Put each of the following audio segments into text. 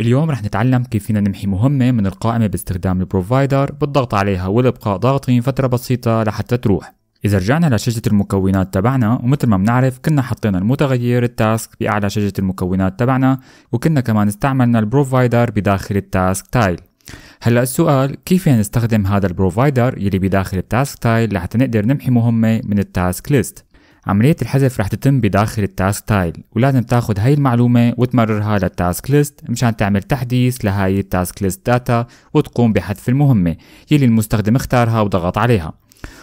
اليوم رح نتعلم كيف فينا نمحي مهمة من القائمة باستخدام البروفايدر بالضغط عليها والابقاء ضاغطين فترة بسيطة لحتى تروح إذا رجعنا لشجرة المكونات تبعنا ومثل ما بنعرف كنا حطينا المتغير التاسك بأعلى شجرة المكونات تبعنا وكنا كمان استعملنا البروفايدر بداخل التاسك تايل هلا السؤال كيف نستخدم هذا البروفايدر يلي بداخل التاسك تايل لحتى نقدر نمحي مهمة من التاسك ليست عملية الحذف رح تتم بداخل التاسك تايل ولازم تاخذ هاي المعلومة وتمررها للتاسك ليست مشان تعمل تحديث لهاي التاسك ليست داتا وتقوم بحذف المهمة يلي المستخدم اختارها وضغط عليها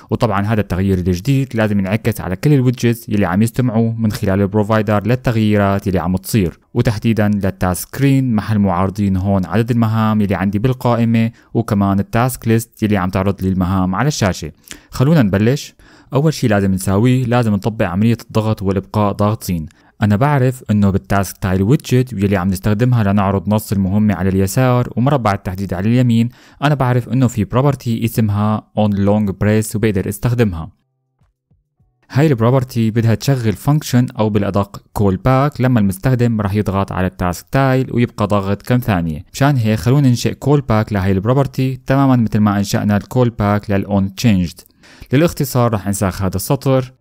وطبعا هذا التغيير الجديد لازم ينعكس على كل الويدجتس يلي عم يستمعوا من خلال البروفايدر للتغييرات يلي عم تصير وتحديدا للتاسك سكرين محل معارضين هون عدد المهام يلي عندي بالقائمة وكمان التاسك ليست يلي عم تعرض لي المهام على الشاشة خلونا نبلش أول شيء لازم نساويه لازم نطبق عملية الضغط والإبقاء ضاغطين أنا بعرف إنه بالتاسك تايل ويدجت يلي عم نستخدمها لنعرض نص المهمة على اليسار ومربع التحديد على اليمين أنا بعرف إنه في بروبرتي اسمها on long press وبقدر استخدمها هاي البروبرتي بدها تشغل فانكشن أو بالأدق كول باك لما المستخدم راح يضغط على التاسك تايل ويبقى ضاغط كم ثانية مشان هيك خلونا ننشئ كول باك لهي البروبرتي تماما مثل ما أنشأنا الكول باك للأون changed للاختصار رح انساخ هذا السطر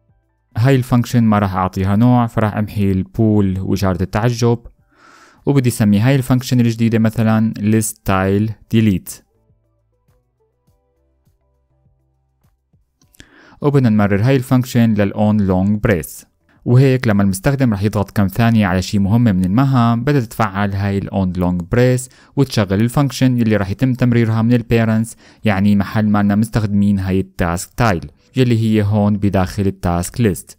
هاي الفانكشن ما راح اعطيها نوع فراح امحي البول وجارة التعجب وبدي اسمي هاي الفانكشن الجديدة مثلا style delete وبدنا نمرر هاي الفانكشن للon long brace وهيك لما المستخدم رح يضغط كم ثانية على شي مهم من المهام بدها تتفعل هاي الاون لونج بريس وتشغل الفانكشن اللي رح يتم تمريرها من البيرنتس يعني محل ما مستخدمين هاي التاسك تايل يلي هي هون بداخل التاسك ليست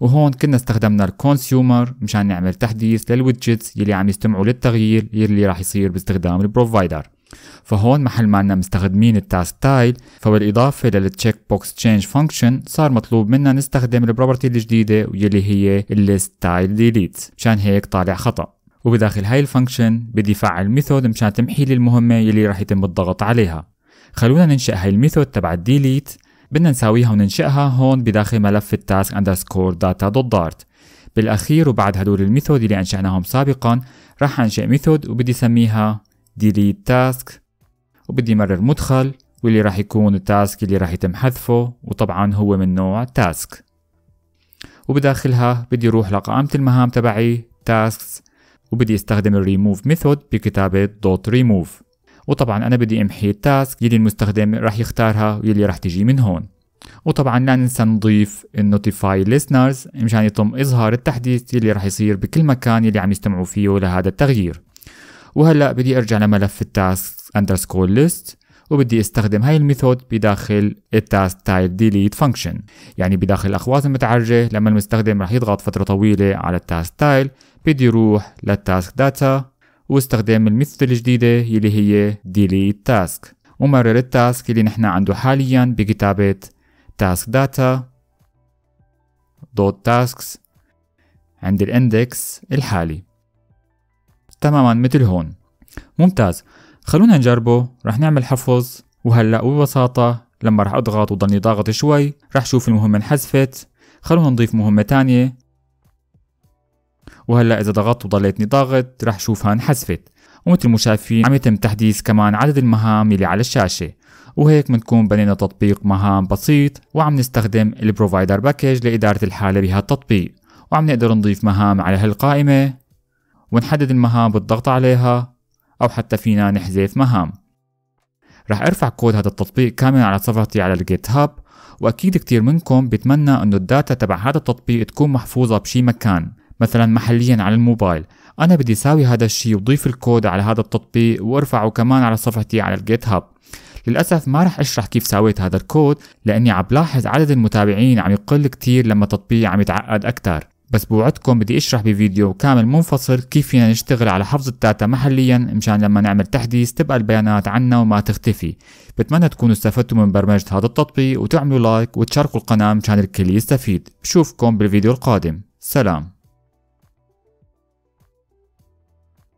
وهون كنا استخدمنا الكونسيومر مشان نعمل تحديث للويدجتس يلي عم يستمعوا للتغيير يلي رح يصير باستخدام البروفايدر فهون محل ما عنا مستخدمين التاسك تايل فبالإضافة للتشيك بوكس تشينج فانكشن صار مطلوب منا نستخدم البروبرتي الجديدة واللي هي الليست تايل ديليت مشان هيك طالع خطأ وبداخل هاي الفانكشن بدي فعل ميثود مشان تمحي لي المهمة يلي راح يتم الضغط عليها خلونا ننشئ هاي الميثود تبع الديليت بدنا نساويها وننشئها هون بداخل ملف التاسك اندرسكور داتا دوت دارت بالاخير وبعد هدول الميثود اللي انشأناهم سابقا راح انشئ ميثود وبدي اسميها delete task وبدي مرر مدخل واللي راح يكون التاسك اللي راح يتم حذفه وطبعا هو من نوع تاسك وبداخلها بدي اروح لقائمة المهام تبعي tasks وبدي استخدم الريموف ميثود بكتابة دوت ريموف وطبعا انا بدي امحي التاسك يلي المستخدم راح يختارها ويلي راح تجي من هون وطبعا لا ننسى نضيف النوتيفاي listeners مشان يتم اظهار التحديث يلي راح يصير بكل مكان يلي عم يستمعوا فيه لهذا التغيير وهلا بدي ارجع لملف التاسك اندرسكور ليست وبدي استخدم هاي الميثود بداخل التاسك تايب ديليت فانكشن يعني بداخل الاخوات المتعرجه لما المستخدم رح يضغط فتره طويله على التاسك تايل بدي يروح للتاسك داتا واستخدم الميثود الجديده اللي هي ديليت تاسك ومرر التاسك اللي نحن عنده حاليا بكتابه تاسك داتا دوت تاسكس عند الاندكس الحالي تماما مثل هون ممتاز خلونا نجربه رح نعمل حفظ وهلأ ببساطة لما رح أضغط وضلني ضاغط شوي رح شوف المهمة انحذفت خلونا نضيف مهمة تانية وهلأ إذا ضغطت وضليتني ضاغط رح شوفها انحذفت ومثل ما شايفين عم يتم تحديث كمان عدد المهام اللي على الشاشة وهيك بنكون بنينا تطبيق مهام بسيط وعم نستخدم البروفايدر باكج لإدارة الحالة بهالتطبيق وعم نقدر نضيف مهام على هالقائمة ونحدد المهام بالضغط عليها أو حتى فينا نحذف مهام رح ارفع كود هذا التطبيق كامل على صفحتي على الجيت هاب واكيد كتير منكم بتمنى انه الداتا تبع هذا التطبيق تكون محفوظة بشي مكان مثلا محليا على الموبايل انا بدي ساوي هذا الشي وضيف الكود على هذا التطبيق وارفعه كمان على صفحتي على الجيت هاب للأسف ما رح أشرح كيف ساويت هذا الكود لأني عم بلاحظ عدد المتابعين عم يقل كتير لما التطبيق عم يتعقد أكتر بس بوعدكم بدي اشرح بفيديو كامل منفصل كيف فينا نشتغل على حفظ الداتا محليا مشان لما نعمل تحديث تبقى البيانات عنا وما تختفي بتمنى تكونوا استفدتوا من برمجة هذا التطبيق وتعملوا لايك وتشاركوا القناة مشان الكل يستفيد بشوفكم بالفيديو القادم سلام